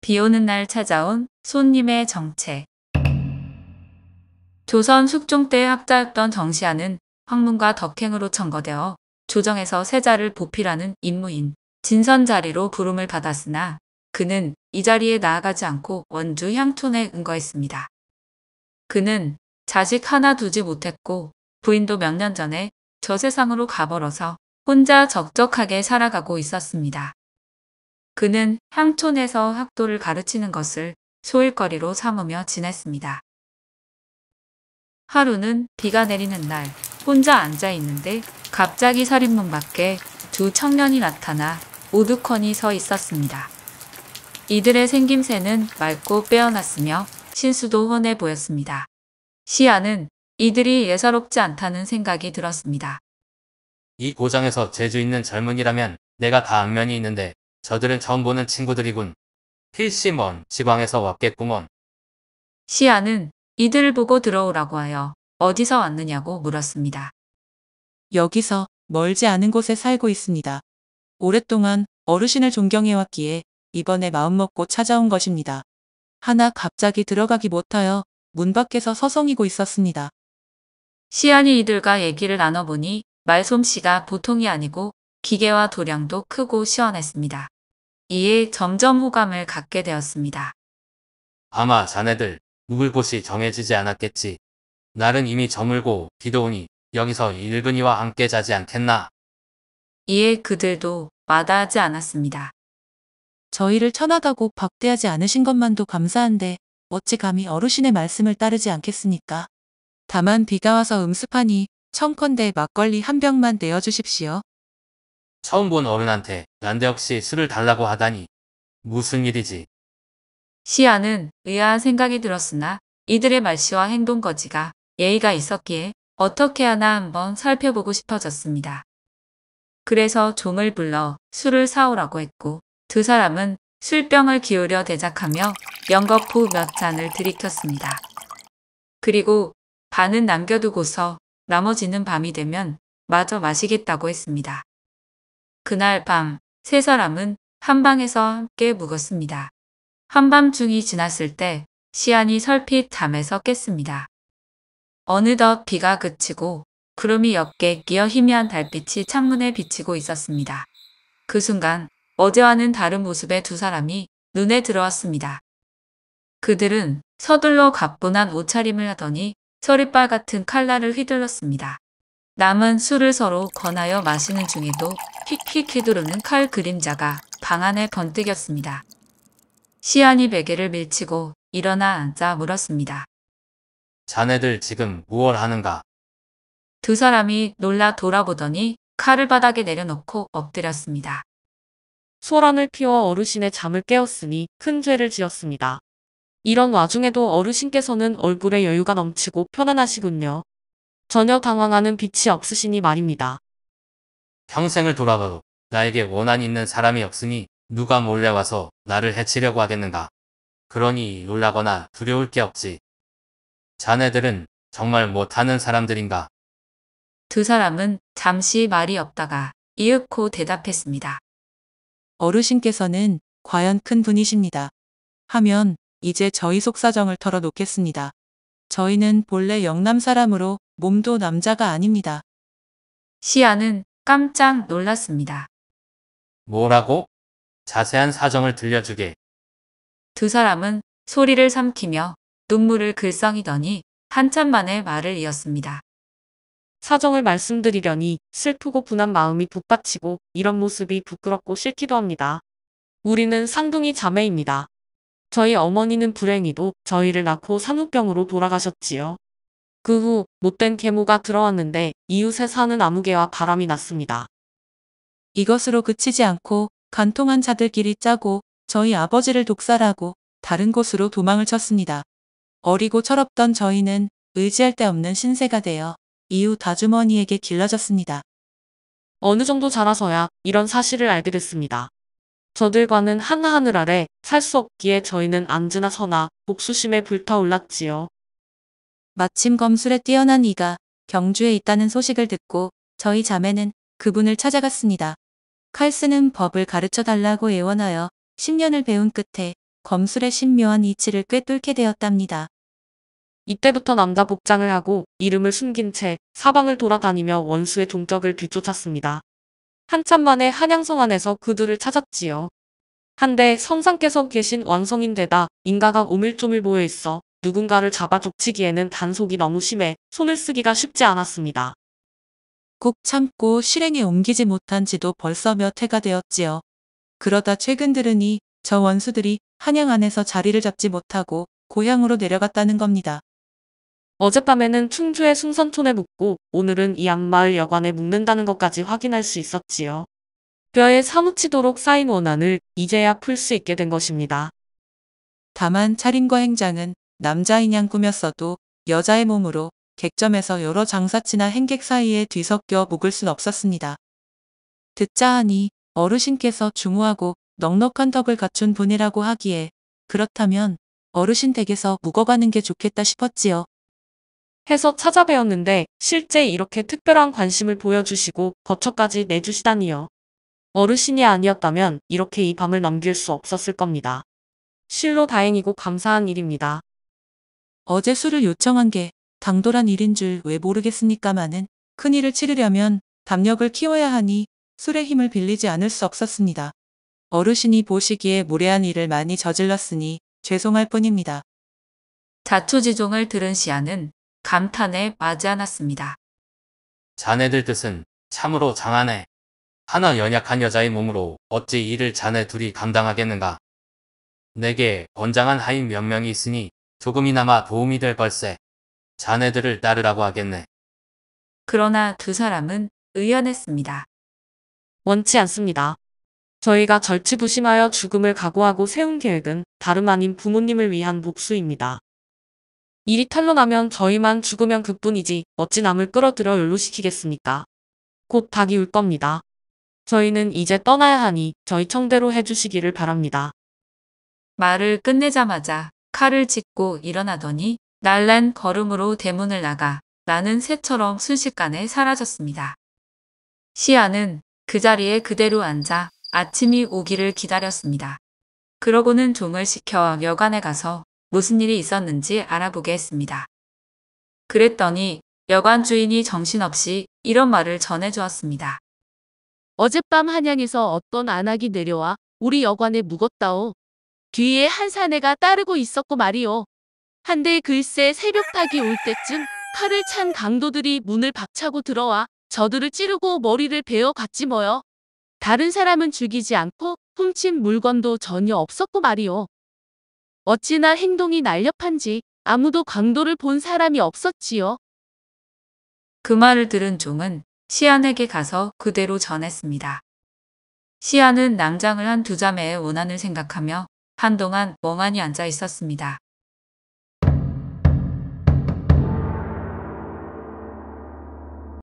비 오는 날 찾아온 손님의 정체. 조선 숙종 때학자였던 정시아는 황문과 덕행으로 청거되어 조정에서 세자를 보필하는 임무인 진선 자리로 부름을 받았으나 그는 이 자리에 나아가지 않고 원주 향촌에 응거했습니다 그는 자식 하나 두지 못했고 부인도 몇 년 전에 저 세상으로 가버려서 혼자 적적하게 살아가고 있었습니다. 그는 향촌에서 학도를 가르치는 것을 소일거리로 삼으며 지냈습니다. 하루는 비가 내리는 날 혼자 앉아 있는데 갑자기 살인문 밖에 두 청년이 나타나 우두커니서 있었습니다. 이들의 생김새는 맑고 빼어났으며 신수도 훤해 보였습니다. 시아는 이들이 예사롭지 않다는 생각이 들었습니다. 이 고장에서 재주 있는 젊은이라면 내가 다 악면이 있는데 저들은 처음 보는 친구들이군. 필시먼 지방에서 왔겠구먼. 시아는 이들을 보고 들어오라고 하여 어디서 왔느냐고 물었습니다. 여기서 멀지 않은 곳에 살고 있습니다. 오랫동안 어르신을 존경해왔기에 이번에 마음먹고 찾아온 것입니다. 하나 갑자기 들어가기 못하여 문 밖에서 서성이고 있었습니다. 시안이 이들과 얘기를 나눠보니 말솜씨가 보통이 아니고 기계와 도량도 크고 시원했습니다. 이에 점점 호감을 갖게 되었습니다. 아마 자네들 묵을 곳이 정해지지 않았겠지. 날은 이미 저물고 비도 오니 여기서 일근이와 함께 자지 않겠나. 이에 그들도 마다하지 않았습니다. 저희를 천하다고 박대하지 않으신 것만도 감사한데 어찌 감히 어르신의 말씀을 따르지 않겠습니까? 다만 비가 와서 음습하니 청컨대 막걸리 한 병만 내어주십시오. 처음 본 어른한테 난데없이 술을 달라고 하다니 무슨 일이지. 시아는 의아한 생각이 들었으나 이들의 말씨와 행동 거지가 예의가 있었기에 어떻게 하나 한번 살펴보고 싶어졌습니다. 그래서 종을 불러 술을 사오라고 했고 두 사람은 술병을 기울여 대작하며 연거푸 몇 잔을 들이켰습니다. 그리고 반은 남겨두고서 나머지는 밤이 되면 마저 마시겠다고 했습니다. 그날 밤 세 사람은 한 방에서 함께 묵었습니다. 한밤중이 지났을 때 시안이 설핏 잠에서 깼습니다. 어느덧 비가 그치고 구름이 옅게 끼어 희미한 달빛이 창문에 비치고 있었습니다. 그 순간 어제와는 다른 모습의 두 사람이 눈에 들어왔습니다. 그들은 서둘러 가뿐한 옷차림을 하더니 서리빨 같은 칼날을 휘둘렀습니다. 남은 술을 서로 권하여 마시는 중에도 킥킥 휘두르는 칼 그림자가 방 안에 번뜩였습니다. 시안이 베개를 밀치고 일어나 앉아 물었습니다. 자네들 지금 무얼 하는가? 두 사람이 놀라 돌아보더니 칼을 바닥에 내려놓고 엎드렸습니다. 소란을 피워 어르신의 잠을 깨웠으니 큰 죄를 지었습니다. 이런 와중에도 어르신께서는 얼굴에 여유가 넘치고 편안하시군요. 전혀 당황하는 빛이 없으시니 말입니다. 평생을 돌아가도 나에게 원한 있는 사람이 없으니 누가 몰래와서 나를 해치려고 하겠는가. 그러니 놀라거나 두려울 게 없지. 자네들은 정말 못하는 사람들인가? 두 사람은 잠시 말이 없다가 이윽고 대답했습니다. 어르신께서는 과연 큰 분이십니다. 하면 이제 저희 속사정을 털어놓겠습니다. 저희는 본래 영남 사람으로 몸도 남자가 아닙니다. 시아는 깜짝 놀랐습니다. 뭐라고? 자세한 사정을 들려주게. 두 사람은 소리를 삼키며 눈물을 글썽이더니 한참 만에 말을 이었습니다. 사정을 말씀드리려니 슬프고 분한 마음이 북받치고 이런 모습이 부끄럽고 싫기도 합니다. 우리는 쌍둥이 자매입니다. 저희 어머니는 불행히도 저희를 낳고 산후병으로 돌아가셨지요. 그후 못된 계모가 들어왔는데 이웃에 사는 아무개와 바람이 났습니다. 이것으로 그치지 않고 간통한 자들끼리 짜고 저희 아버지를 독살하고 다른 곳으로 도망을 쳤습니다. 어리고 철없던 저희는 의지할 데 없는 신세가 되어 이후 다주머니에게 길러졌습니다. 어느 정도 자라서야 이런 사실을 알게 됐습니다. 저들과는 하나하늘 아래 살 수 없기에 저희는 안지나 서나 복수심에 불타올랐지요. 마침 검술에 뛰어난 이가 경주에 있다는 소식을 듣고 저희 자매는 그분을 찾아갔습니다. 칼스는 법을 가르쳐 달라고 애원하여 10년을 배운 끝에 검술의 신묘한 이치를 꿰뚫게 되었답니다. 이때부터 남자 복장을 하고 이름을 숨긴 채 사방을 돌아다니며 원수의 종적을 뒤쫓았습니다. 한참 만에 한양성 안에서 그들을 찾았지요. 한데 성상께서 계신 왕성인데다 인가가 오밀조밀 보여 있어 누군가를 잡아 족치기에는 단속이 너무 심해 손을 쓰기가 쉽지 않았습니다. 꾹 참고 실행에 옮기지 못한 지도 벌써 몇 해가 되었지요. 그러다 최근 들으니 저 원수들이 한양 안에서 자리를 잡지 못하고 고향으로 내려갔다는 겁니다. 어젯밤에는 충주의 순선촌에 묵고 오늘은 이 악마을 여관에 묵는다는 것까지 확인할 수 있었지요. 뼈에 사무치도록 쌓인 원한을 이제야 풀 수 있게 된 것입니다. 다만 차림과 행장은 남자인양 꾸몄어도 여자의 몸으로 객점에서 여러 장사치나 행객 사이에 뒤섞여 묵을 순 없었습니다. 듣자 하니 어르신께서 중후하고 넉넉한 덕을 갖춘 분이라고 하기에 그렇다면 어르신 댁에서 묵어가는 게 좋겠다 싶었지요. 해서 찾아뵈었는데 실제 이렇게 특별한 관심을 보여주시고 거처까지 내주시다니요. 어르신이 아니었다면 이렇게 이 밤을 넘길 수 없었을 겁니다. 실로 다행이고 감사한 일입니다. 어제 술을 요청한 게 당돌한 일인 줄 왜 모르겠습니까마는 큰일을 치르려면 담력을 키워야 하니 술의 힘을 빌리지 않을 수 없었습니다. 어르신이 보시기에 무례한 일을 많이 저질렀으니 죄송할 뿐입니다. 자초지종을 들은 시아는 감탄에 마지 않았습니다. 자네들 뜻은 참으로 장하네. 하나 연약한 여자의 몸으로 어찌 이를 자네 둘이 감당하겠는가. 내게 건장한 하인 몇 명이 있으니 조금이나마 도움이 될벌세 자네들을 따르라고 하겠네. 그러나 두 사람은 의연했습니다. 원치 않습니다. 저희가 절치부심하여 죽음을 각오하고 세운 계획은 다름 아닌 부모님을 위한 목수입니다 일이 탈로 나면 저희만 죽으면 그뿐이지 어찌 남을 끌어들여 연루시키겠습니까? 곧 닭이 울 겁니다. 저희는 이제 떠나야 하니 저희 청대로 해주시기를 바랍니다. 말을 끝내자마자 칼을 짚고 일어나더니 날란 걸음으로 대문을 나가 나는 새처럼 순식간에 사라졌습니다. 시아는 그 자리에 그대로 앉아 아침이 오기를 기다렸습니다. 그러고는 종을 시켜 여관에 가서 무슨 일이 있었는지 알아보게 했습니다. 그랬더니 여관 주인이 정신없이 이런 말을 전해주었습니다. 어젯밤 한양에서 어떤 안악이 내려와 우리 여관에 묵었다오. 뒤에 한 사내가 따르고 있었고 말이오. 한데 글쎄 새벽닭이 올 때쯤 칼을 찬 강도들이 문을 박차고 들어와 저들을 찌르고 머리를 베어 갔지 뭐여 다른 사람은 죽이지 않고 훔친 물건도 전혀 없었고 말이오. 어찌나 행동이 날렵한지 아무도 강도를 본 사람이 없었지요. 그 말을 들은 종은 시안에게 가서 그대로 전했습니다. 시안은 낭장을 한 두 자매의 원한을 생각하며 한동안 멍하니 앉아 있었습니다.